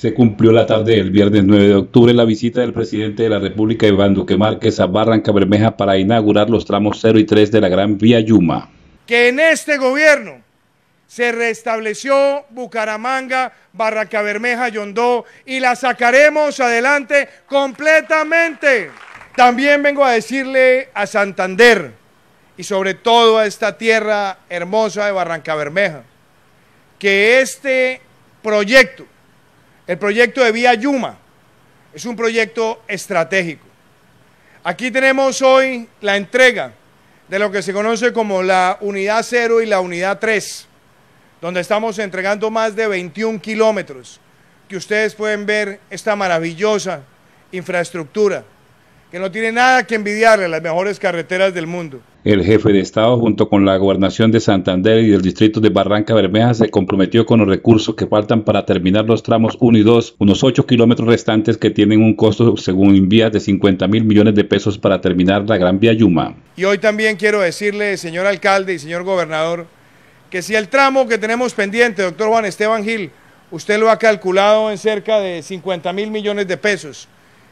se cumplió la tarde del viernes 9 de octubre la visita del presidente de la República Iván Duque Márquez a Barranca Bermeja para inaugurar los tramos 0 y 3 de la Gran Vía Yuma. Que en este gobierno se restableció Bucaramanga, Barranca Bermeja, Yondó y la sacaremos adelante completamente. También vengo a decirle a Santander y sobre todo a esta tierra hermosa de Barranca Bermeja que este proyecto el proyecto de Vía Yuma es un proyecto estratégico. Aquí tenemos hoy la entrega de lo que se conoce como la unidad 0 y la unidad 3, donde estamos entregando más de 21 kilómetros, que ustedes pueden ver esta maravillosa infraestructura, que no tiene nada que envidiarle a las mejores carreteras del mundo. El jefe de Estado, junto con la gobernación de Santander y el distrito de Barranca Bermeja, se comprometió con los recursos que faltan para terminar los tramos 1 y 2, unos 8 kilómetros restantes que tienen un costo, según Invías, de 50 mil millones de pesos para terminar la Gran Vía Yuma. Y hoy también quiero decirle, señor alcalde y señor gobernador, que si el tramo que tenemos pendiente, doctor Juan Esteban Gil, usted lo ha calculado en cerca de 50 mil millones de pesos,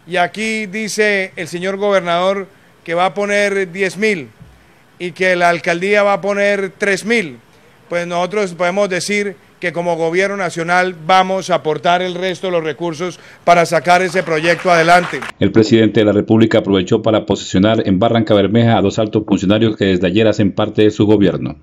y aquí dice el señor gobernador que va a poner 10 mil y que la alcaldía va a poner 3.000, pues nosotros podemos decir que como gobierno nacional vamos a aportar el resto de los recursos para sacar ese proyecto adelante. El presidente de la República aprovechó para posicionar en Barranca Bermeja a dos altos funcionarios que desde ayer hacen parte de su gobierno.